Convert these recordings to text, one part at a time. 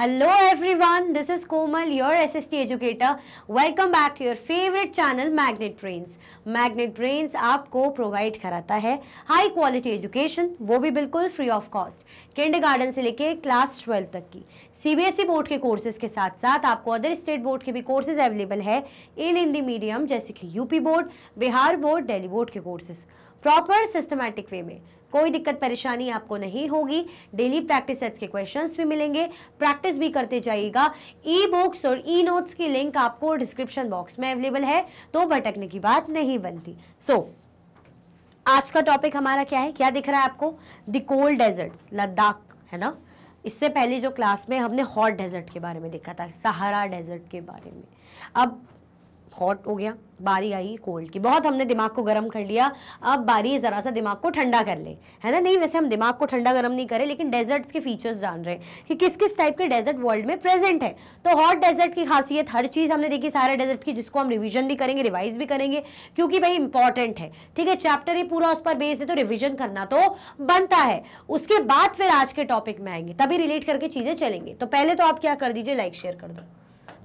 Hello everyone this is Komal your SST educator welcome back to your favourite channel magnet brains magnet brains आपको provide कराता है high quality education वो भी बिल्कुल free of cost kindergarten से लेके class twelve तक की सीबीएसई बोर्ड e के कोर्सेज के साथ साथ आपको अदर स्टेट बोर्ड के भी कोर्सेज अवेलेबल है इन हिंदी मीडियम जैसे कि UP board Bihar board Delhi board के कोर्सेज प्रॉपर सिस्टमैटिक वे में कोई दिक्कत परेशानी आपको नहीं होगी डेली प्रैक्टिस सेट्स के क्वेश्चंस भी मिलेंगे प्रैक्टिस भी करते जाइएगा ई बुक्स और ई नोट्स की लिंक आपको डिस्क्रिप्शन बॉक्स में अवेलेबल है तो भटकने की बात नहीं बनती सो so, आज का टॉपिक हमारा क्या है क्या दिख रहा है आपको द कोल्ड डेजर्ट लद्दाख है ना इससे पहले जो क्लास में हमने हॉट डेजर्ट के बारे में देखा था सहारा डेजर्ट के बारे में अब हॉट हो गया बारी आई कोल्ड की बहुत हमने दिमाग को गर्म कर लिया अब बारी ज़रा सा दिमाग को ठंडा कर ले है ना नहीं वैसे हम दिमाग को ठंडा गर्म नहीं करें लेकिन डेजर्ट्स के फीचर्स जान रहे हैं कि किस किस टाइप के डेजर्ट वर्ल्ड में प्रेजेंट है तो हॉट डेजर्ट की खासियत हर चीज़ हमने देखी सारे डेजर्ट की जिसको हम रिविजन भी करेंगे रिवाइज भी करेंगे क्योंकि भाई इंपॉर्टेंट है ठीक है चैप्टर ही पूरा उस पर बेस्ड है तो रिविजन करना तो बनता है उसके बाद फिर आज के टॉपिक में आएंगे तभी रिलेट करके चीज़ें चलेंगे तो पहले तो आप क्या कर दीजिए लाइक शेयर कर दो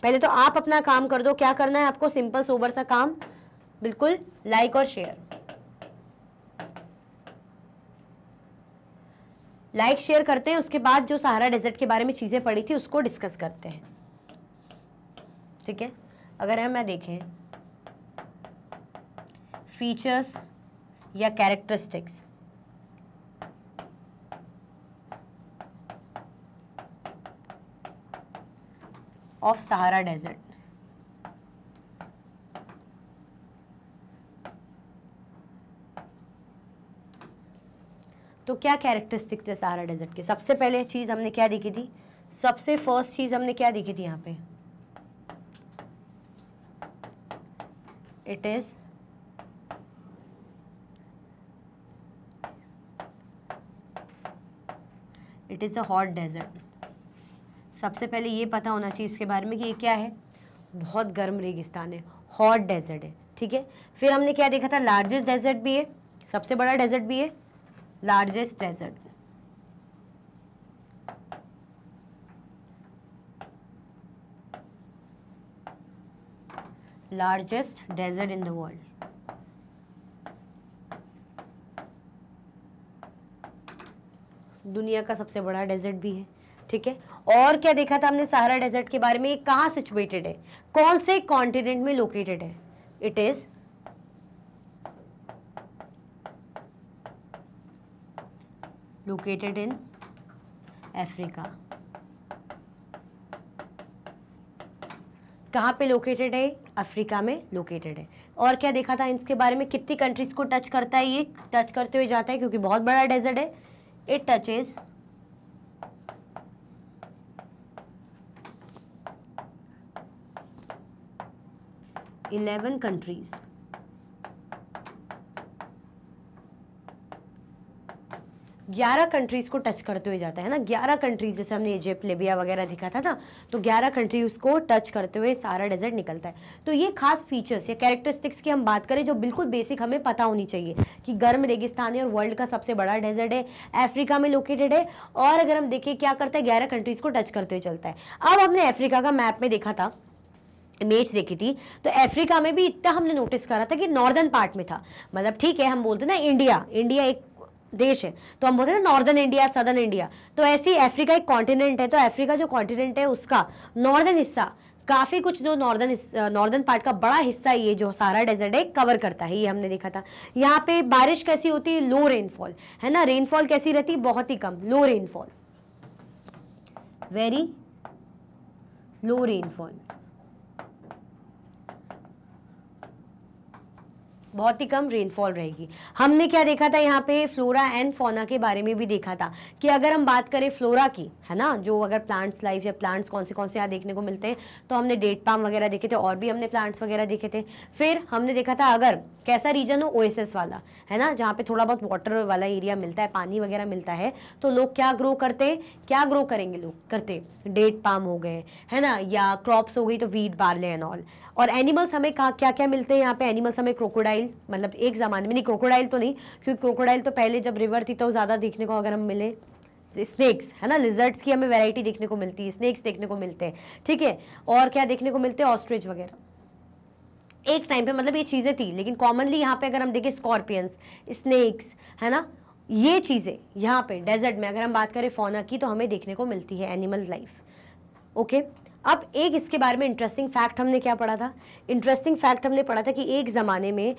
पहले तो आप अपना काम कर दो क्या करना है आपको सिंपल सोबर सा काम बिल्कुल लाइक और शेयर लाइक शेयर करते हैं उसके बाद जो सहारा डेजर्ट के बारे में चीज़ें पड़ी थी उसको डिस्कस करते हैं ठीक है अगर हम मैं देखें फीचर्स या कैरेक्टरिस्टिक्स ऑफ सहारा डेजर्ट तो क्या कैरेक्टरिस्टिक थे सहारा डेजर्ट के सबसे पहले चीज़ हमने क्या देखी थी सबसे फर्स्ट चीज़ हमने क्या देखी थी यहाँ पे it is it is a hot desert सबसे पहले ये पता होना चाहिए इसके बारे में कि ये क्या है बहुत गर्म रेगिस्तान है हॉट डेजर्ट है ठीक है फिर हमने क्या देखा था लार्जेस्ट डेजर्ट भी है सबसे बड़ा डेजर्ट भी है largest desert largest desert in the world दुनिया का सबसे बड़ा डेजर्ट भी है ठीक है और क्या देखा था हमने सहारा डेजर्ट के बारे में ये कहाँ सिचुएटेड है कौन से कॉन्टिनेंट में लोकेटेड है it is located in Africa कहाँ पे लोकेटेड है अफ्रीका में लोकेटेड है और क्या देखा था इसके बारे में कितनी कंट्रीज़ को टच करता है ये टच करते हुए जाता है क्योंकि बहुत बड़ा डेजर्ट है इट टचेज़ 11 countries. ग्यारह कंट्रीज़ को टच करते हुए जाता है ना ग्यारह कंट्रीज जैसे हमने इजिप्ट लेबिया वगैरह दिखा था ना तो ग्यारह कंट्री उसको टच करते हुए सारा डेजर्ट निकलता है तो ये खास फीचर्स या कैरेक्टरिस्टिक्स की हम बात करें जो बिल्कुल बेसिक हमें पता होनी चाहिए कि गर्म रेगिस्तान है और वर्ल्ड का सबसे बड़ा डेजर्ट है अफ्रीका में लोकेटेड है और अगर हम देखें क्या करता है ग्यारह कंट्रीज़ को टच करते हुए चलता है अब हमने अफ्रीका का मैप में देखा था इमेज देखी थी तो अफ्रीका में भी इतना हमने नोटिस करा था कि नॉर्दर्न पार्ट में था मतलब ठीक है हम बोलते ना इंडिया इंडिया एक देश है तो हम बोलते हैं ना नॉर्दर्न इंडिया सदर्न इंडिया तो ऐसे ही अफ्रीका एक कॉन्टिनेंट है तो अफ्रीका जो कॉन्टिनेंट है उसका नॉर्दर्न हिस्सा काफ़ी कुछ जो नॉर्दर्न नॉर्दर्न पार्ट का बड़ा हिस्सा ये जो सारा डेजर्ट है कवर करता है ये हमने देखा था यहाँ पे बारिश कैसी होती है लो रेनफॉल है ना रेनफॉल कैसी रहती बहुत ही कम low rainfall very low rainfall बहुत ही कम रेनफॉल रहेगी हमने क्या देखा था यहाँ पे फ्लोरा एंड फोना के बारे में भी देखा था कि अगर हम बात करें फ्लोरा की है ना जो अगर प्लांट्स लाइफ या प्लांट्स कौन से कौन से यहाँ देखने को मिलते हैं तो हमने डेट पाम वगैरह देखे थे और भी हमने प्लांट्स वगैरह देखे थे फिर हमने देखा था अगर कैसा रीजन हो ओएसएस वाला है ना जहाँ पे थोड़ा बहुत वाटर वाला एरिया मिलता है पानी वगैरह मिलता है तो लोग क्या ग्रो करते क्या ग्रो करेंगे लोग करते डेट पाम हो गए है ना या क्रॉप्स हो गई तो वीट बार्ले एंड ऑल और एनिमल्स हमें कहा क्या क्या मिलते हैं यहाँ पे एनिमल्स हमें क्रोकोडाइल मतलब एक ज़माने में नहीं क्रोकोडाइल तो नहीं क्योंकि क्रोकोडाइल तो पहले जब रिवर थी तो ज़्यादा देखने को अगर हम मिले स्नेक्स है ना लिजर्ट्स की हमें वैरायटी देखने को मिलती है स्नेक्स देखने को मिलते हैं ठीक है और क्या देखने को मिलते हैं ऑस्ट्रिच वगैरह एक टाइम पे मतलब ये चीज़ें थी लेकिन कॉमनली यहाँ पे अगर हम देखें स्कॉर्पियंस स्नेक्स है ना ये चीज़ें यहाँ पे डेजर्ट में अगर हम बात करें फोना की तो हमें देखने को मिलती है एनिमल लाइफ ओके अब एक इसके बारे में इंटरेस्टिंग फैक्ट हमने क्या पढ़ा था इंटरेस्टिंग फैक्ट हमने पढ़ा था कि एक ज़माने में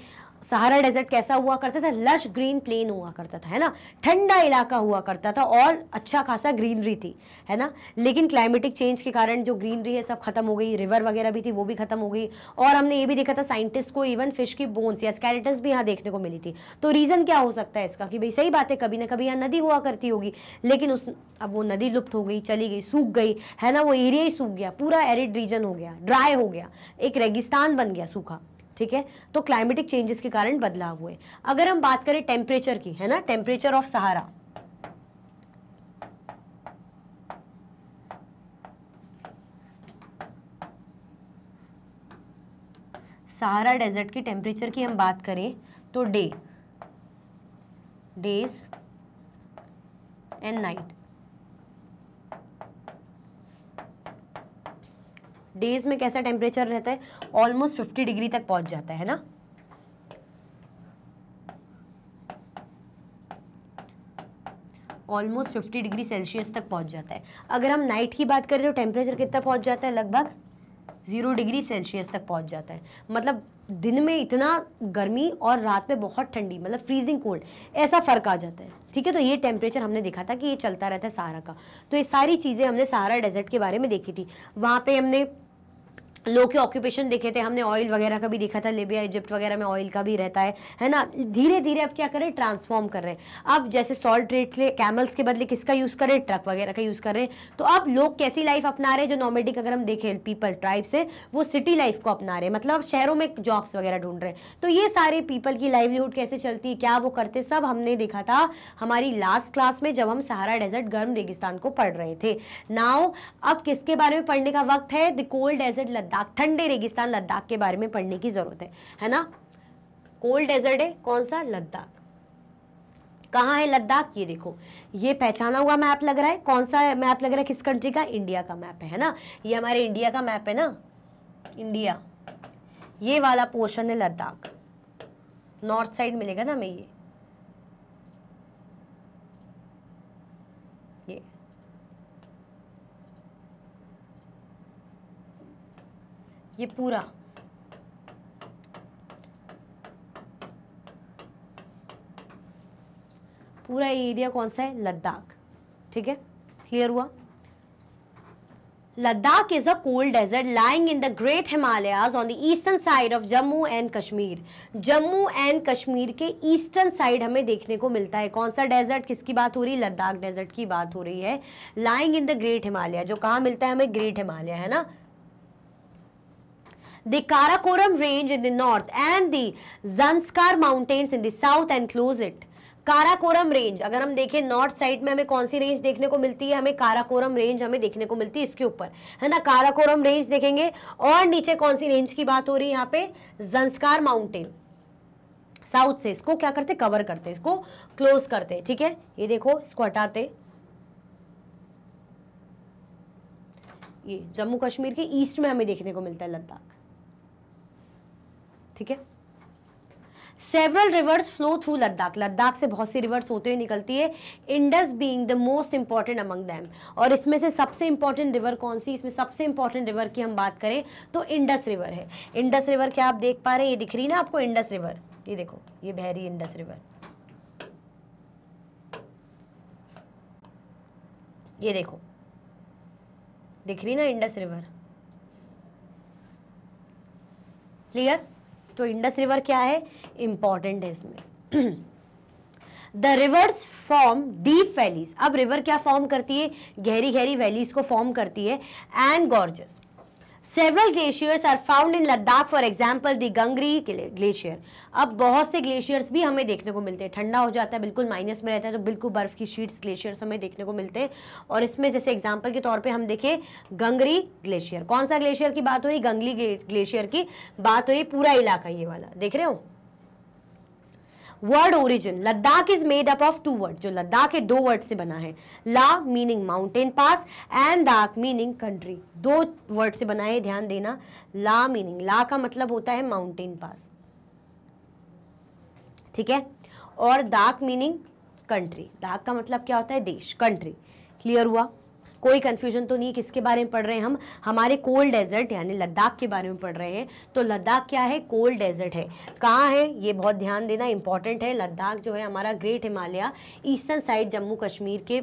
सहारा डेजर्ट कैसा हुआ करता था लश ग्रीन प्लेन हुआ करता था है ना ठंडा इलाका हुआ करता था और अच्छा खासा ग्रीनरी थी है ना लेकिन क्लाइमेटिक चेंज के कारण जो ग्रीनरी है सब खत्म हो गई रिवर वगैरह भी थी वो भी खत्म हो गई और हमने ये भी देखा था साइंटिस्ट को इवन फिश की बोन्स या स्कैरेटस भी यहाँ देखने को मिली थी तो रीज़न क्या हो सकता है इसका कि भाई सही बात है कभी ना कभी यहाँ नदी हुआ करती होगी लेकिन उस अब वो नदी लुप्त हो गई चली गई सूख गई है ना वो एरिया ही सूख गया पूरा एरिड रीजन हो गया ड्राई हो गया एक रेगिस्तान बन गया सूखा ठीक है तो क्लाइमेटिक चेंजेस के कारण बदलाव हुए अगर हम बात करें टेम्परेचर की है ना temperature of Sahara Sahara desert की टेम्परेचर की हम बात करें तो day day days and night days में कैसा टेम्परेचर रहता है ऑलमोस्ट फिफ्टी डिग्री तक पहुंच जाता है ना ऑलमोस्ट फिफ्टी डिग्री सेल्सियस तक पहुंच जाता है अगर हम नाइट की बात करें तो टेम्परेचर कितना पहुंच जाता है लगभग ज़ीरो डिग्री सेल्सियस तक पहुंच जाता है मतलब दिन में इतना गर्मी और रात में बहुत ठंडी मतलब फ्रीजिंग कोल्ड ऐसा फ़र्क आ जाता है ठीक है तो ये टेम्परेचर हमने देखा था कि ये चलता रहता है सहारा का तो ये सारी चीज़ें हमने सहारा डेजर्ट के बारे में देखी थी वहाँ पर हमने लोग के ऑक्यूपेशन देखे थे हमने ऑयल वगैरह का भी देखा था लेबिया इजिप्ट वगैरह में ऑयल का भी रहता है है ना धीरे धीरे अब क्या करें ट्रांसफॉर्म कर रहे हैं अब जैसे सॉल्ट रेट के कैमल्स के बदले किसका यूज़ करें ट्रक वगैरह का यूज़ कर रहे हैं तो अब लोग कैसी लाइफ अपना रहे हैं जो नॉमेडिक अगर हम देखें पीपल ट्राइब्स है वो सिटी लाइफ को अपना रहे हैं मतलब शहरों में जॉब्स वगैरह ढूंढ रहे हैं तो ये सारे पीपल की लाइवलीहुड कैसे चलती है क्या वो करते सब हमने देखा था हमारी लास्ट क्लास में जब हम सहारा डेजर्ट गर्म रेगिस्तान को पढ़ रहे थे नाव अब किसके बारे में पढ़ने का वक्त है the cold desert Ladakh Ladakh ठंडे रेगिस्तान लद्दाख के बारे में पढ़ने की ज़रूरत है है ना कोल्ड डेजर्ट है कौन सा लद्दाख कहाँ है लद्दाख ये देखो ये पहचाना हुआ मैप लग रहा है कौन सा मैप लग रहा है किस कंट्री का इंडिया का मैप है ना ये हमारे इंडिया का मैप है ना इंडिया ये वाला पोर्शन है लद्दाख नॉर्थ साइड मिलेगा ना हमें ये ये पूरा पूरा एरिया कौन सा है लद्दाख ठीक है क्लियर हुआ Ladakh is a cold desert lying in the great Himalayas on the eastern side of Jammu and Kashmir Jammu and Kashmir के ईस्टर्न साइड हमें देखने को मिलता है कौन सा डेजर्ट किसकी बात हो रही है लद्दाख डेजर्ट की बात हो रही है lying in the great Himalaya जो कहा मिलता है हमें ग्रेट हिमालय है ना The Karakoram range in the north and the Zanskar mountains in the south enclose it. Karakoram range अगर हम देखें नॉर्थ साइड में हमें कौन सी रेंज देखने को मिलती है हमें काराकोरम रेंज हमें देखने को मिलती है इसके ऊपर है ना काराकोरम रेंज देखेंगे और नीचे कौन सी रेंज की बात हो रही है यहाँ पे जंस्कार माउंटेन साउथ से इसको क्या करते कवर करते इसको क्लोज करते ठीक है ये देखो इसको हटाते ये जम्मू कश्मीर के ईस्ट में हमें देखने को मिलता है लद्दाख ठीक है several rivers flow through Ladakh Ladakh से बहुत सी रिवर्स होते हुए निकलती है Indus being the most important among them और इसमें से सबसे इंपॉर्टेंट रिवर कौन सी इसमें सबसे इंपॉर्टेंट रिवर की हम बात करें तो इंडस रिवर है इंडस रिवर क्या आप देख पा रहे हैं ये दिख रही ना आपको इंडस रिवर ये देखो ये बहरी इंडस रिवर ये देखो दिख रही ना इंडस रिवर क्लियर तो इंडस रिवर क्या है इंपॉर्टेंट है इसमें the rivers form deep valleys अब रिवर क्या फॉर्म करती है गहरी गहरी वैलीज को फॉर्म करती है and gorges several glaciers are found in Ladakh for example the Gangri glacier अब बहुत से ग्लेशियर्स भी हमें देखने को मिलते हैं ठंडा हो जाता है बिल्कुल माइनस में रहता है तो बिल्कुल बर्फ़ की शीट्स ग्लेशियर्स हमें देखने को मिलते हैं और इसमें जैसे एग्जाम्पल के तौर पे हम देखें गंगरी ग्लेशियर कौन सा ग्लेशियर की बात हो रही गंगली ग्लेशियर की बात हो रही पूरा इलाका ये वाला देख रहे हो word origin Ladakh is made up of two word जो लद्दाख है दो वर्ड से बना है ला मीनिंग माउंटेन पास एंड दाक मीनिंग कंट्री दो वर्ड से बना है ध्यान देना ला मीनिंग ला का मतलब होता है माउंटेन पास ठीक है और दाक मीनिंग कंट्री दाक का मतलब क्या होता है देश कंट्री क्लियर हुआ कोई कन्फ्यूजन तो नहीं किसके बारे में पढ़ रहे हैं हम हमारे कोल्ड डेजर्ट यानी लद्दाख के बारे में पढ़ रहे हैं तो लद्दाख क्या है कोल्ड डेजर्ट है कहाँ है ये बहुत ध्यान देना इंपॉर्टेंट है लद्दाख जो है हमारा great Himalaya eastern side Jammu Kashmir के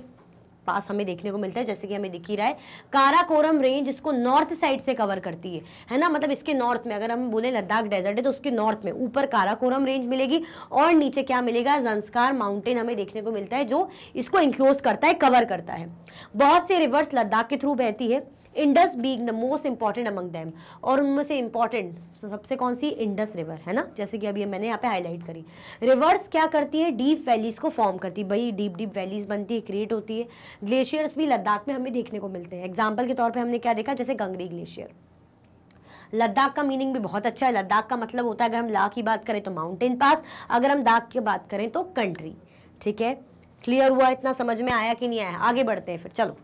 पास हमें देखने को मिलता है जैसे कि हमें दिख ही रहा है काराकोरम रेंज इसको नॉर्थ साइड से कवर करती है है ना मतलब इसके नॉर्थ में अगर हम बोले लद्दाख डेजर्ट है तो उसके नॉर्थ में ऊपर काराकोरम रेंज मिलेगी और नीचे क्या मिलेगा जंस्कार माउंटेन हमें देखने को मिलता है जो इसको इंक्लोज करता है कवर करता है बहुत से रिवर्स लद्दाख के थ्रू बहती है Indus being the most important among them और उनमें से इंपॉर्टेंट सबसे कौन सी इंडस रिवर है ना जैसे कि अभी मैंने यहाँ पे हाईलाइट करी रिवर्स क्या करती है डीप वैलीज को फॉर्म करती है भाई डीप डीप वैलीज बनती है क्रिएट होती है ग्लेशियर्स भी लद्दाख में हमें देखने को मिलते हैं एग्जाम्पल के तौर पर हमने क्या देखा जैसे गंगरी ग्लेशियर लद्दाख का मीनिंग भी बहुत अच्छा है लद्दाख का मतलब होता है अगर हम ला की बात करें तो माउंटेन पास अगर हम दाख की बात करें तो कंट्री ठीक है क्लियर हुआ इतना समझ में आया कि नहीं आया आगे बढ़ते हैं फिर चलो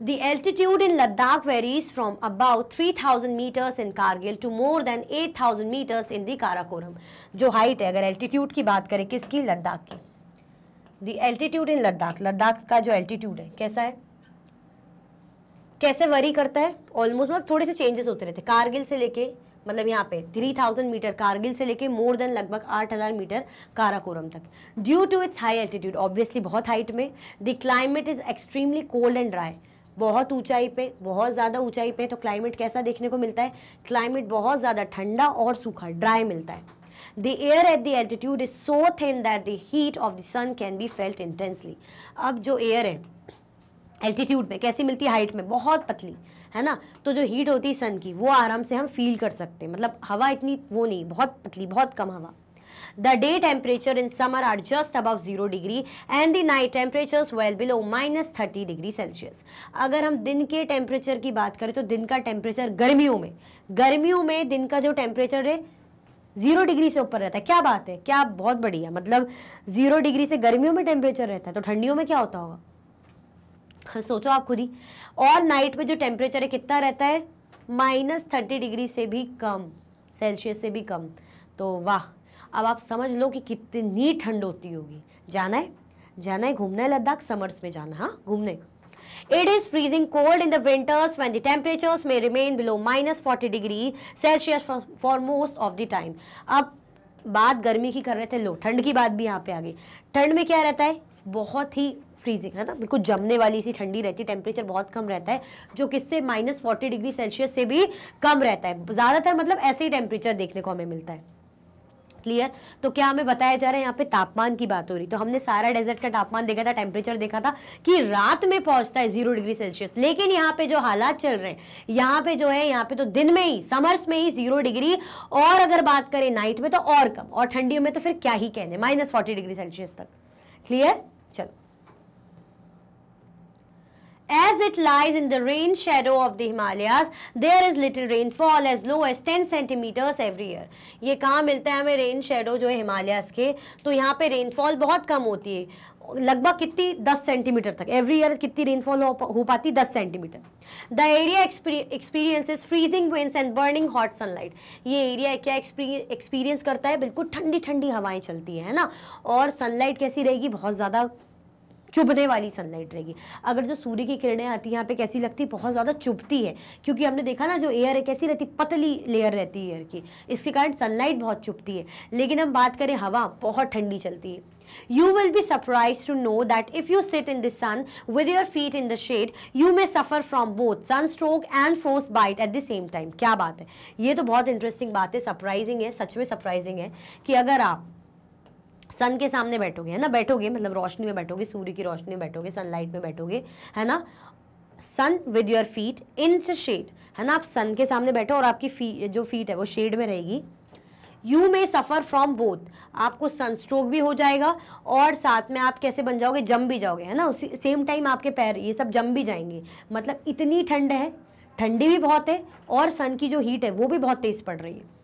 The altitude in Ladakh varies from about 3000 meters in Kargil to more than 8000 meters in the Karakoram. जो height है अगर altitude की बात करें किसकी लद्दाख की The altitude in Ladakh, Ladakh का जो altitude है कैसा है कैसे वरी करता है ऑलमोस्ट मतलब थोड़े से चेंजेस होते रहते कारगिल से लेके मतलब यहाँ पे 3000 मीटर कारगिल से लेके मोर देन लगभग 8000 मीटर काराकोरम तक due to its high altitude obviously बहुत हाइट में the climate is extremely cold and dry बहुत ऊंचाई पे बहुत ज़्यादा ऊंचाई पे तो क्लाइमेट कैसा देखने को मिलता है क्लाइमेट बहुत ज़्यादा ठंडा और सूखा ड्राई मिलता है the air at the altitude is so thin that the heat of the sun can be felt intensely अब जो एयर है एल्टीट्यूड में कैसी मिलती है हाइट में बहुत पतली है ना तो जो हीट होती है सन की वो आराम से हम फील कर सकते हैं मतलब हवा इतनी वो नहीं बहुत पतली बहुत कम हवा The day temperature in summer are just above 0 degree and the night temperatures well below minus 30 degree Celsius. अगर हम दिन के टेम्परेचर की बात करें तो दिन का टेम्परेचर गर्मियों में गर्मियों में दिन का जो टेम्परेचर है जीरो डिग्री से ऊपर रहता है क्या बात है क्या बहुत बढ़िया मतलब जीरो डिग्री से गर्मियों में टेम्परेचर रहता है तो ठंडियों में क्या होता होगा हाँ, सोचो आप खुद ही और नाइट में जो टेम्परेचर है कितना रहता है माइनस थर्टी डिग्री से भी कम सेल्सियस से भी कम तो वाह अब आप समझ लो कि कितनी ठंड होती होगी जाना है जाना है घूमना है लद्दाख समर्स में जाना हाँ घूमने it is freezing cold in the winters when the temperatures में remain below minus forty degree Celsius for most of the time अब बात गर्मी की कर रहे थे लो ठंड की बात भी यहाँ पे आ गई ठंड में क्या रहता है बहुत ही फ्रीजिंग है ना बिल्कुल जमने वाली सी ठंडी रहती है टेम्परेचर बहुत कम रहता है जो किससे माइनस फोर्टी डिग्री सेल्सियस से भी कम रहता है ज़्यादातर मतलब ऐसे ही टेम्परेचर देखने को हमें मिलता है क्लियर तो क्या हमें बताया जा रहा है यहाँ पे तापमान की बात हो रही तो हमने सारा डेजर्ट का तापमान देखा था टेम्परेचर देखा था कि रात में पहुंचता है जीरो डिग्री सेल्सियस लेकिन यहाँ पे जो हालात चल रहे हैं यहाँ पे जो है यहाँ पे तो दिन में ही समर्स में ही जीरो डिग्री और अगर बात करें नाइट में तो और कम और ठंडियों में तो फिर क्या ही कहने माइनस डिग्री सेल्सियस तक clear As it lies in the rain shadow of the Himalayas, there is little rainfall as low as 10 centimeters every year. ये कहाँ मिलता है हमें रेन शेडो जो है हिमालयाज के तो यहाँ पे रेनफॉल बहुत कम होती है लगभग कितनी 10 सेंटीमीटर तक एवरी ईयर कितनी रेनफॉल हो पाती 10 centimetre the area experiences freezing winds and burning hot sunlight ये एरिया क्या एक्सपीरियंस करता है बिल्कुल ठंडी ठंडी हवाएं चलती है ना और सनलाइट कैसी रहेगी बहुत ज़्यादा चुभने वाली सनलाइट रहेगी अगर जो सूर्य की किरणें आती हैं यहाँ पे कैसी लगती है बहुत ज़्यादा चुभती है क्योंकि हमने देखा ना जो एयर है कैसी रहती पतली लेयर रहती है एयर की इसके कारण सनलाइट बहुत चुभती है लेकिन हम बात करें हवा बहुत ठंडी चलती है You will be surprised to know that if you sit in the sun with your feet in the shade, you may suffer from both sunstroke and frostbite at the same time. क्या बात है ये तो बहुत interesting बात है surprising है सच में सरप्राइजिंग है कि अगर आप सन के सामने बैठोगे है ना बैठोगे मतलब रोशनी में बैठोगे सूर्य की रोशनी में बैठोगे सनलाइट में बैठोगे है ना sun with your feet in shade है ना आप सन के सामने बैठो और आपकी फी, जो फीट है वो शेड में रहेगी you may suffer from both आपको सनस्ट्रोक भी हो जाएगा और साथ में आप कैसे बन जाओगे जम भी जाओगे है ना उसी सेम टाइम आपके पैर ये सब जम भी जाएंगे मतलब इतनी ठंड है ठंडी भी बहुत है और सन की जो हीट है वो भी बहुत तेज़ पड़ रही है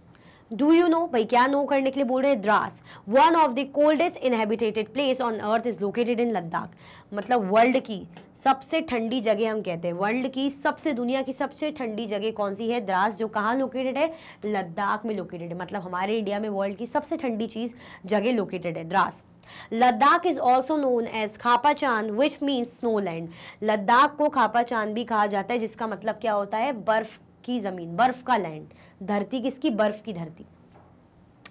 डू यू नो भाई क्या नो करने के लिए बोल रहे हैं Drass one of the coldest inhabited place on earth is located in Ladakh मतलब वर्ल्ड की सबसे ठंडी जगह हम कहते हैं वर्ल्ड की सबसे दुनिया की सबसे ठंडी जगह कौन सी है द्रास जो कहाँ लोकेटेड है लद्दाख में लोकेटेड है मतलब हमारे इंडिया में वर्ल्ड की सबसे ठंडी चीज़ जगह लोकेटेड है Drass Ladakh is also known as Khapa Chan which means snow land Ladakh को खापा चांद भी कहा जाता है जिसका मतलब क्या होता है बर्फ की ज़मीन बर्फ़ का लैंड धरती किसकी बर्फ़ की धरती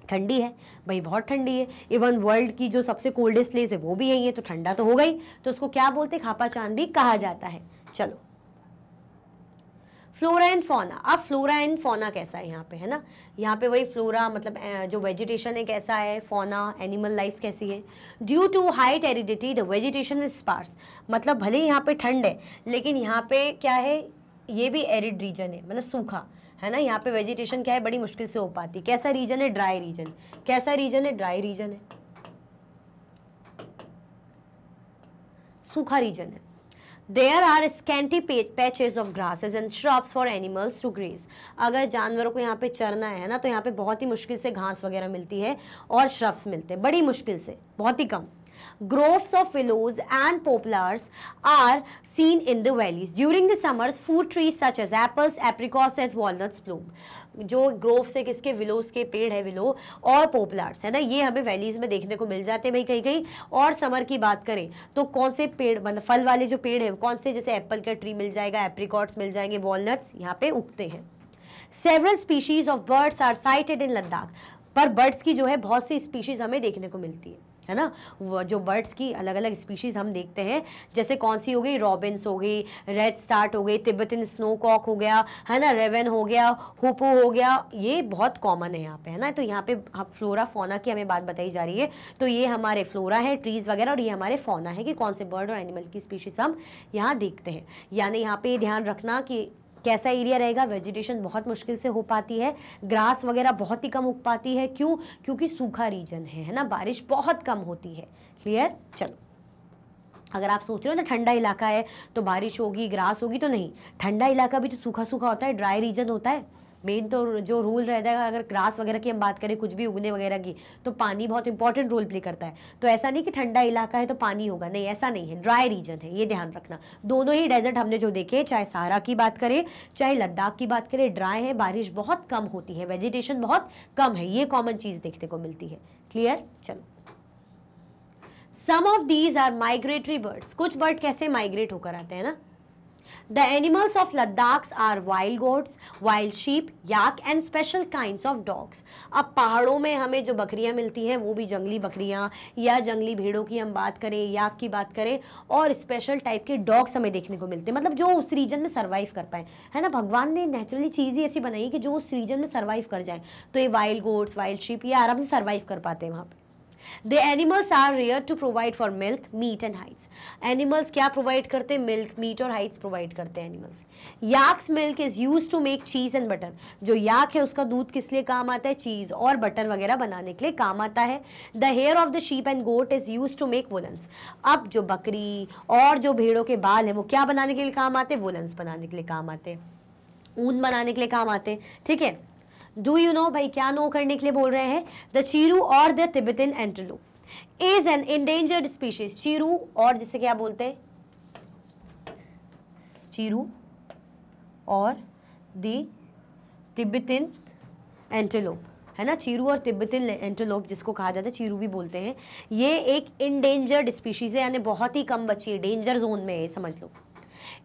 ठंडी है भाई बहुत ठंडी है इवन वर्ल्ड की जो सबसे कोल्डेस्ट प्लेस है वो भी यही है तो ठंडा तो हो गई तो उसको क्या बोलते खापा चांद भी कहा जाता है चलो फ्लोरा एंड फोना अब फ्लोरा एंड फोना कैसा है यहाँ पे है ना यहाँ पे वही फ्लोरा मतलब जो वेजिटेशन है कैसा है फोना एनिमल लाइफ कैसी है due to high aridity the vegetation is sparse मतलब भले ही यहाँ पे ठंड है लेकिन यहाँ पे क्या है ये भी एरिड रीजन है मतलब सूखा है ना यहाँ पे वेजिटेशन क्या है बड़ी मुश्किल से हो पाती कैसा रीजन है ड्राई रीजन कैसा रीजन है ड्राई रीजन है सूखा रीजन है there are scanty patches of grasses and shrubs for animals to graze अगर जानवरों को यहाँ पे चरना है ना तो यहाँ पे बहुत ही मुश्किल से घास वगैरह मिलती है और श्रब्स मिलते हैं बड़ी मुश्किल से बहुत ही कम groves of willows and poplars are seen in the valleys. During the summers, fruit trees such as apples, apricots and walnuts bloom. जो ग्रोव से किसके विलोस के पेड़ है विलो और पोपलार्स है ना ये हमें वैलीज में देखने को मिल जाते हैं भाई कहीं कहीं और समर की बात करें तो कौन से पेड़ मतलब फल वाले जो पेड़ है कौन से जैसे एप्पल का ट्री मिल जाएगा एप्रिकॉट्स मिल जाएंगे वॉलनट्स यहाँ पे उगते हैं several species of birds are sighted in Ladakh पर बर्ड्स की जो है बहुत सी स्पीशीज हमें देखने को मिलती है है ना जो बर्ड्स की अलग अलग स्पीशीज़ हम देखते हैं जैसे कौन सी हो गई रॉबिन्स हो गई रेड स्टार्ट हो गई तिब्बतन स्नो कॉक हो गया है ना रेवन हो गया हुपो हो गया ये बहुत कॉमन है यहाँ पे है ना तो यहाँ पे हाँ, फ्लोरा फोना की हमें बात बताई जा रही है तो ये हमारे फ्लोरा है ट्रीज़ वगैरह और ये हमारे फोना है कि कौन से बर्ड और एनिमल की स्पीशीज़ हम यहाँ देखते हैं यानी यहाँ पर ध्यान रखना कि कैसा एरिया रहेगा वेजिटेशन बहुत मुश्किल से हो पाती है ग्रास वगैरह बहुत ही कम उग पाती है क्यों क्योंकि सूखा रीजन है है ना बारिश बहुत कम होती है क्लियर चलो अगर आप सोच रहे हो ना ठंडा इलाका है तो बारिश होगी ग्रास होगी तो नहीं ठंडा इलाका भी तो सूखा सूखा होता है ड्राई रीजन होता है मेन तो जो रूल रहता है अगर ग्रास वगैरह की हम बात करें कुछ भी उगने वगैरह की तो पानी बहुत इंपॉर्टेंट रोल प्ले करता है तो ऐसा नहीं कि ठंडा इलाका है तो पानी होगा नहीं ऐसा नहीं है ड्राई रीजन है ये ध्यान रखना दोनों ही डेजर्ट हमने जो देखे चाहे सहारा की बात करें चाहे लद्दाख की बात करें ड्राई है बारिश बहुत कम होती है वेजिटेशन बहुत कम है ये कॉमन चीज़ देखने को मिलती है क्लियर चलो some of these are migratory birds कुछ बर्ड कैसे माइग्रेट होकर आते हैं ना the animals of Ladakh are wild goats wild sheep yak and special kind of dogs अब पहाड़ों में हमें जो बकरियां मिलती हैं वो भी जंगली बकरियां या जंगली भेड़ों की हम बात करें याक की बात करें और स्पेशल टाइप के डॉग्स हमें देखने को मिलते हैं मतलब जो उस रीजन में सर्वाइव कर पाए है ना भगवान ने नेचुरली चीज़ ही ऐसी बनाई कि जो उस रीजन में सर्वाइव कर जाए तो ये वाइल्ड गोड्स वाइल्ड शीप ये आराम से सर्वाइव कर पाते हैं वहाँ पर they animals are reared to provide for milk meat and hides animals क्या प्रोवाइड करते हैं मिल्क मीट और हाइट्स प्रोवाइड करते हैं animals yaks milk is use to make cheese and butter जो याक है उसका दूध किस लिए काम आता है चीज़ और बटर वगैरह बनाने के लिए काम आता है the hair of the sheep and goat is use to make woollens अब जो बकरी और जो भेड़ों के बाल हैं वो क्या बनाने के लिए काम आते हैं वुलन्स बनाने के लिए काम आते हैं ऊन बनाने के लिए काम आते हैं ठीक है डू यू नो भाई क्या नो करने के लिए बोल रहे हैं द चीरू और the Tibetan antelope is an endangered species chiru और जिसे क्या बोलते हैं चीरू और द तिबिन एंटलोप है ना चीरू और तिब्बतिन एंटोलोप जिसको कहा जाता है चीरू भी बोलते हैं ये एक इंडेंजर्ड स्पीशीज़ है यानी बहुत ही कम बची है डेंजर जोन में है समझ लो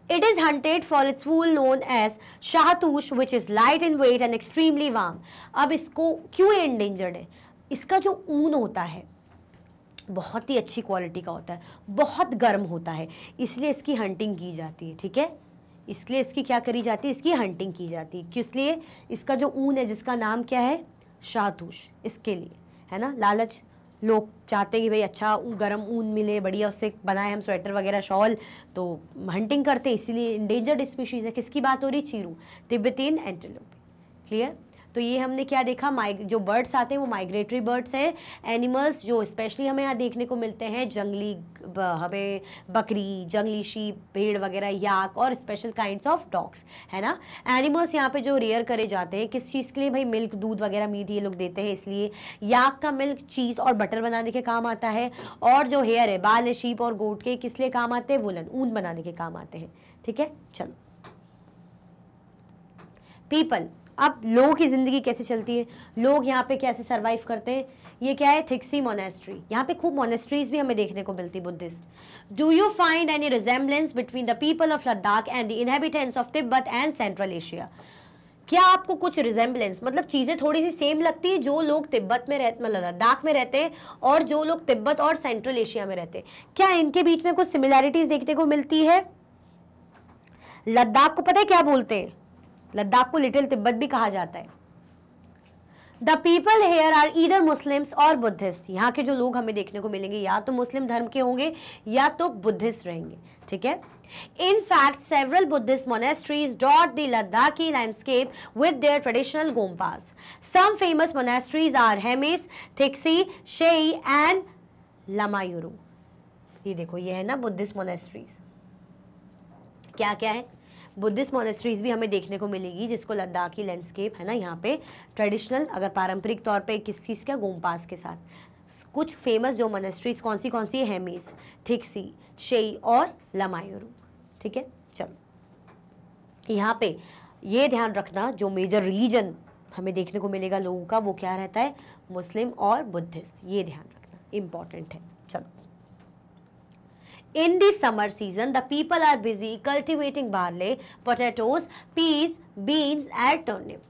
It is hunted for its wool known as शाहतूष which is light in weight and extremely warm. अब इसको क्यों endangered है इसका जो ऊन होता है बहुत ही अच्छी क्वालिटी का होता है बहुत गर्म होता है इसलिए इसकी हंटिंग की जाती है ठीक है इसलिए इसकी क्या करी जाती है इसकी हंटिंग की जाती है किस लिए इसका जो ऊन है जिसका नाम क्या है शाहतूश इसके लिए है ना लालच लोग चाहते हैं कि भाई अच्छा गर्म ऊन मिले बढ़िया उससे बनाए हम स्वेटर वगैरह शॉल तो हंटिंग करते इसीलिए इंडेंजर्ड स्पीशीज़ है किसकी बात हो रही चीरू तिब्बतीन एंटेलोपी क्लियर तो ये हमने क्या देखा माइ जो बर्ड्स आते हैं वो माइग्रेटरी बर्ड्स हैं एनिमल्स जो स्पेशली हमें यहाँ देखने को मिलते हैं जंगली हमें बकरी जंगली शीप भेड़ वगैरह याक और स्पेशल काइंड ऑफ डॉग्स है ना एनिमल्स यहाँ पे जो रेयर करे जाते हैं किस चीज़ के लिए भाई मिल्क दूध वगैरह मीट ये लोग देते हैं इसलिए याक का मिल्क चीज़ और बटर बनाने के काम आता है और जो हेयर है बाल शीप और गोट के किस लिए काम आते हैं वुलन ऊन बनाने के काम आते हैं ठीक है चलो पीपल अब लोगों की ज़िंदगी कैसे चलती है लोग यहाँ पे कैसे सरवाइव करते हैं ये क्या है थिक्सी मोनेस्ट्री यहाँ पे खूब मोनेस्ट्रीज भी हमें देखने को मिलती Buddhist do you find any resemblance between the people of Ladakh and the inhabitants of Tibet and Central Asia क्या आपको कुछ रिजेम्बलेंस मतलब चीज़ें थोड़ी सी सेम लगती है जो लोग तिब्बत में रहते मतलब लद्दाख में रहते हैं और जो लोग तिब्बत और सेंट्रल एशिया में रहते हैं क्या इनके बीच में कुछ सिमिलैरिटीज़ देखने को मिलती है लद्दाख को पता है क्या बोलते हैं लद्दाख को लिटिल तिब्बत भी कहा जाता है the people here are either Muslims और बुद्धिस्ट यहाँ के जो लोग हमें देखने को मिलेंगे या तो मुस्लिम धर्म के होंगे या तो बुद्धिस्ट रहेंगे ठीक है in fact several Buddhist monasteries dot the Ladakhi landscape with their traditional gompas some famous monasteries are Hemis Thiksey Shey and Lamayuru ये देखो ये है ना बुद्धिस्ट मोनेस्ट्रीज क्या क्या है बुद्धिस्ट मोनेस्ट्रीज़ भी हमें देखने को मिलेगी जिसको लद्दाखी लैंडस्केप है ना यहाँ पे ट्रेडिशनल अगर पारंपरिक तौर पे किस चीज़ का गोमपास के साथ कुछ फेमस जो मोनेस्ट्रीज़ कौन सी कौन सी है मेज थिक्सी शेई और लमायूरू ठीक है चलो यहाँ पे ये ध्यान रखना जो मेजर रिलीजन हमें देखने को मिलेगा लोगों का वो क्या रहता है मुस्लिम और बुद्धिस्ट ये ध्यान रखना इम्पॉर्टेंट है in the summer season the people are busy cultivating barley potatoes peas beans and turnip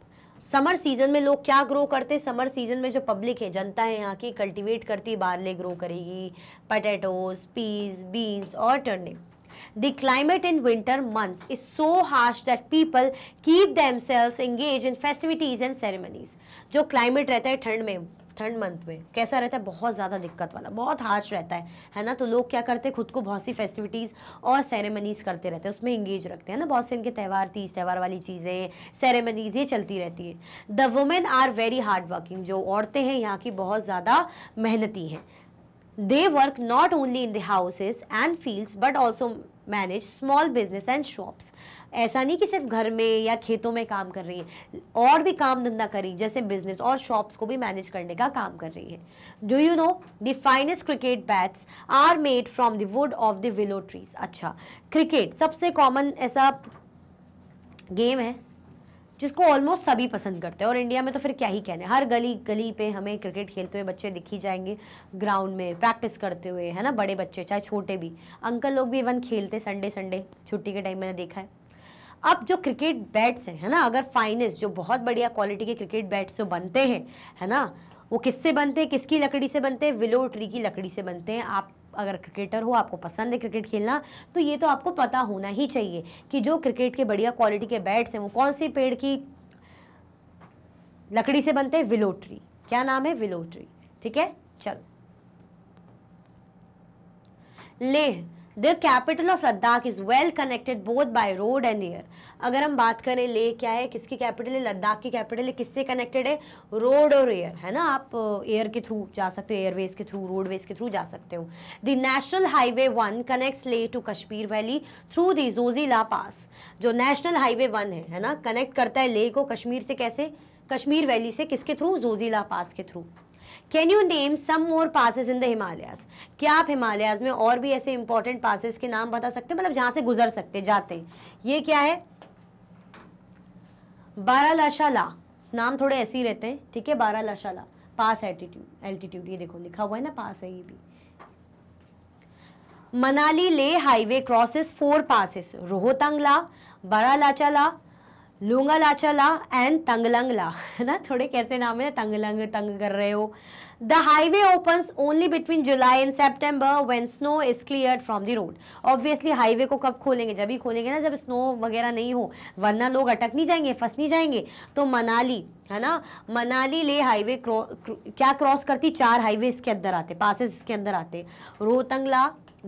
summer season में लोग क्या ग्रो करते हैं समर सीजन में जो पब्लिक है जनता है यहाँ की कल्टीवेट करती है बारले ग्रो करेगी पटेटोज पीज बीन्स और turnip the climate in winter month is so harsh that people keep themselves engage in festivities and ceremonies जो क्लाइमेट रहता है ठंड में थर्ड मंथ में कैसा रहता है बहुत ज़्यादा दिक्कत वाला बहुत हार्श रहता है है ना तो लोग क्या करते हैं खुद को बहुत सी फेस्टिविटीज़ और सेरेमनीज़ करते रहते हैं उसमें इंगेज रखते हैं ना बहुत से इनके त्यौहार तीज त्यौहार वाली चीज़ें सेरेमनीज़ ये चलती रहती है the women are very hard working जो औरतें हैं यहाँ की बहुत ज़्यादा मेहनती हैं they work not only in the houses and fields but also manage small business and shops ऐसा नहीं कि सिर्फ घर में या खेतों में काम कर रही है और भी काम धंधा कर रही जैसे बिजनेस और शॉप्स को भी मैनेज करने का काम कर रही अच्छा, है do you know the finest cricket bats are made from the wood of the willow trees अच्छा क्रिकेट सबसे कॉमन ऐसा गेम है जिसको ऑलमोस्ट सभी पसंद करते हैं और इंडिया में तो फिर क्या ही कहने हर गली गली पे हमें क्रिकेट खेलते हुए बच्चे दिख ही जाएंगे ग्राउंड में प्रैक्टिस करते हुए है ना बड़े बच्चे चाहे छोटे भी अंकल लोग भी इवन खेलते संडे संडे छुट्टी के टाइम मैंने देखा है अब जो क्रिकेट बैट्स हैं है ना अगर फाइनेस्ट जो बहुत बढ़िया क्वालिटी के क्रिकेट बैट्स जो बनते हैं है ना वो किससे बनते हैं किसकी लकड़ी से बनते हैं विलो ट्री की लकड़ी से बनते हैं आप अगर क्रिकेटर हो आपको पसंद है क्रिकेट खेलना तो ये तो आपको पता होना ही चाहिए कि जो क्रिकेट के बढ़िया क्वालिटी के बैट्स हैं वो कौन सी पेड़ की लकड़ी से बनते हैं विलोट्री क्या नाम है विलोट्री ठीक है चलो Leh the capital of Ladakh is well connected both by road and air अगर हम बात करें ले क्या है किसकी कैपिटल है लद्दाख की कैपिटल है किससे कनेक्टेड है रोड और एयर है ना आप एयर uh, के थ्रू जा सकते हो एयरवेज के थ्रू रोडवेज के थ्रू जा सकते हो the national highway one connects Leh to Kashmir valley through the Zojila pass जो नेशनल हाईवे वन है है ना कनेक्ट करता है ले को कश्मीर से कैसे कश्मीर वैली से किसके थ्रू जोजीला पास के through can you name some more passes in the Himalayas क्या आप हिमालयाज में और भी ऐसे इंपॉर्टेंट पासिस के नाम बता सकते हैं मतलब जहां से गुजर सकते जाते हैं ये क्या है बारा लाशाला नाम थोड़े ऐसे ही रहते हैं ठीक है बारा लाशाला पास एल्टीट्यूड एल्टीट्यूड ये देखो लिखा हुआ है ना पास है ये भी Manali Leh highway crosses four passes Rohtangla Baralachala लूंगा लाचाला एंड तंगलंगला है ना थोड़े कैसे नाम है तंगलंग तंग कर रहे हो the highway open only between July and September when snow is clear from the road obviously highway को कब खोलेंगे जब ही खोलेंगे ना जब स्नो वगैरह नहीं हो वरना लोग अटक नहीं जाएंगे फंस नहीं जाएंगे तो मनाली है ना मनाली ले हाईवे क्रॉ क्या क्रॉस करती चार हाईवे इसके अंदर आते पासिस इसके अंदर आते रोहतंगला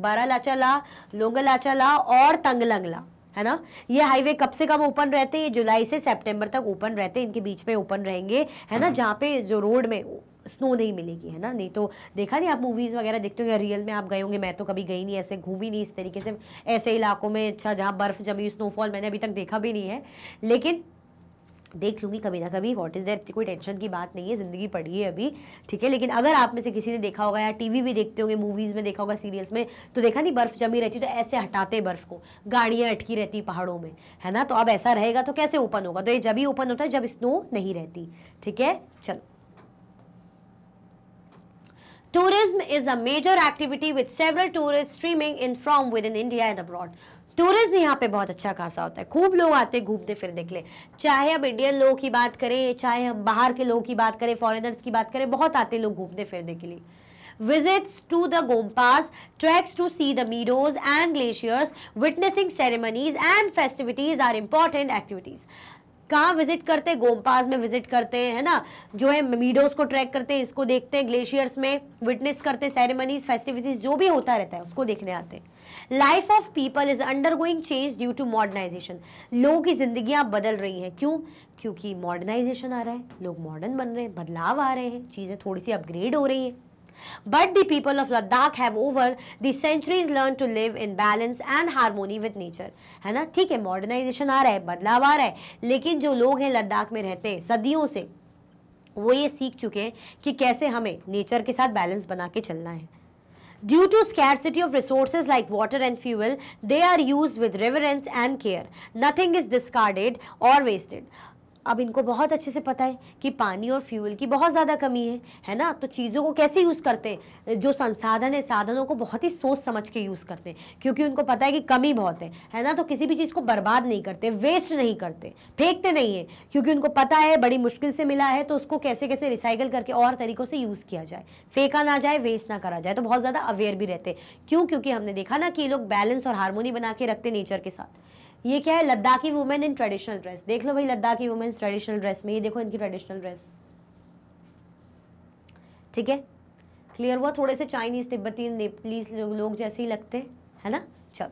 बारालाचाला लोंगलाचाला और तंगलंगला है ना ये हाईवे कब से कब ओपन रहते हैं जुलाई से सेप्टेम्बर तक ओपन रहते हैं इनके बीच में ओपन रहेंगे है ना हाँ। जहाँ पे जो रोड में स्नो नहीं मिलेगी है ना नहीं तो देखा नहीं आप मूवीज़ वगैरह देखते हो रियल में आप गए होंगे मैं तो कभी गई नहीं ऐसे घूमी नहीं इस तरीके से ऐसे इलाकों में अच्छा जहाँ बर्फ़ जमी स्नोफॉल मैंने अभी तक देखा भी नहीं है लेकिन देख लूँगी कभी ना कभी व्हाट इज़ देयर कोई टेंशन की बात नहीं है ज़िंदगी पड़ी है अभी ठीक है लेकिन अगर आप में से किसी ने देखा होगा या टीवी भी देखते होंगे मूवीज़ में देखा होगा सीरियल्स में तो देखा नहीं बर्फ़ जमी रहती तो ऐसे हटाते बर्फ़ को गाड़ियाँ अटकी रहती पहाड़ों में है ना तो अब ऐसा रहेगा तो कैसे ओपन होगा तो ये जब ही ओपन होता है जब स्नो नहीं रहती ठीक है चलो Tourism is a major activity with several tourists streaming in from within India and abroad. Tourism यहाँ पे बहुत अच्छा खासा होता है खूब लोग आते हैं घूमने फिरने के लिए चाहे हम इंडियन लोगों की बात करें चाहे हम बाहर के लोगों की बात करें फॉरेनर्स की बात करें बहुत आते हैं लोग घूमने फिरने के लिए visits to the gompas treks to see the meadows and glaciers witnessing ceremonies and festivities are important activities कहाँ विजिट करते हैं गोमपास में विजिट करते हैं है ना जो है मीडोज को ट्रैक करते हैं इसको देखते हैं ग्लेशियर्स में विटनेस करते हैं सेरेमनीज फेस्टिविटीज जो भी होता रहता है उसको देखने आते हैं life of people is undergoing change due to modernisation लोगों की जिंदगियां बदल रही हैं क्यों क्योंकि मॉडर्नाइजेशन आ रहा है लोग मॉडर्न बन रहे हैं बदलाव आ रहे हैं चीज़ें थोड़ी सी अपग्रेड हो रही हैं but the people of Ladakh have over the centuries learned to live in balance and harmony with है ना ठीक है मॉडर्नाइजेशन आ रहा है बदलाव आ रहा है लेकिन जो लोग हैं लद्दाख में रहते हैं सदियों से वो ये सीख चुके हैं कि कैसे हमें नेचर के साथ बैलेंस बना के चलना है Due to scarcity of resources like water and fuel, they are used with reverence and care. Nothing is discarded or wasted. अब इनको बहुत अच्छे से पता है कि पानी और फ्यूल की बहुत ज़्यादा कमी है है ना तो चीज़ों को कैसे यूज़ करते हैं जो संसाधन है साधनों को बहुत ही सोच समझ के यूज़ करते हैं क्योंकि उनको पता है कि कमी बहुत है है ना तो किसी भी चीज़ को बर्बाद नहीं करते वेस्ट नहीं करते फेंकते नहीं है क्योंकि उनको पता है बड़ी मुश्किल से मिला है तो उसको कैसे कैसे रिसाइकल करके और तरीक़ों से यूज़ किया जाए फेंका ना जाए वेस्ट ना करा जाए तो बहुत ज़्यादा अवेयर भी रहते क्यों क्योंकि हमने देखा ना कि ये लोग बैलेंस और हारमोनी बना के रखते नेचर के साथ ये क्या है Ladakhi women in traditional dress देख लो भाई लद्दाखी वुमेन ट्रेडिशनल ड्रेस में ये देखो इनकी ट्रेडिशनल ड्रेस ठीक है क्लियर हुआ थोड़े से चाइनीज तिब्बती नेपलीज लोग जैसे ही लगते हैं है ना चल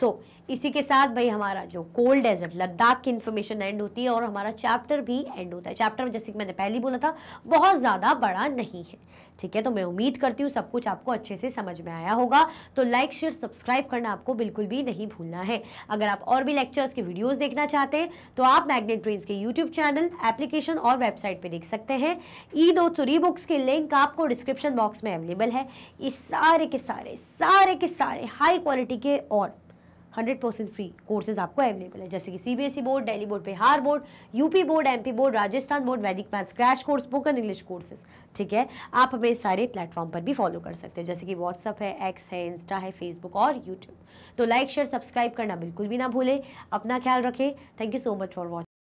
सो so, इसी के साथ भाई हमारा जो कोल्ड डेजर्ट लद्दाख की इन्फॉर्मेशन एंड होती है और हमारा चैप्टर भी एंड होता है चैप्टर जैसे कि मैंने पहले बोला था बहुत ज़्यादा बड़ा नहीं है ठीक है तो मैं उम्मीद करती हूँ सब कुछ आपको अच्छे से समझ में आया होगा तो लाइक शेयर सब्सक्राइब करना आपको बिल्कुल भी नहीं भूलना है अगर आप और भी लेक्चर्स की वीडियोज़ देखना चाहते हैं तो आप मैग्नेट ट्रेन के यूट्यूब चैनल एप्लीकेशन और वेबसाइट पर देख सकते हैं ई दो चुरी बुक्स के लिंक आपको डिस्क्रिप्शन बॉक्स में अवेलेबल है ये सारे के सारे सारे के सारे हाई क्वालिटी के और हंड्रेड परसेंट फ्री कोर्सेज आपको अवेलेबल है जैसे कि CBSE e board Delhi board Bihar board UP board MP board Rajasthan board Vedic maths crash course spoken English courses ठीक है आप हमें सारे प्लेटफॉर्म पर भी फॉलो कर सकते हैं जैसे कि व्हाट्सअप है एक्स है इंस्टा है फेसबुक और यूट्यूब तो लाइक शेयर सब्सक्राइब करना बिल्कुल भी ना भूलें अपना ख्याल रखें thank you so much for watching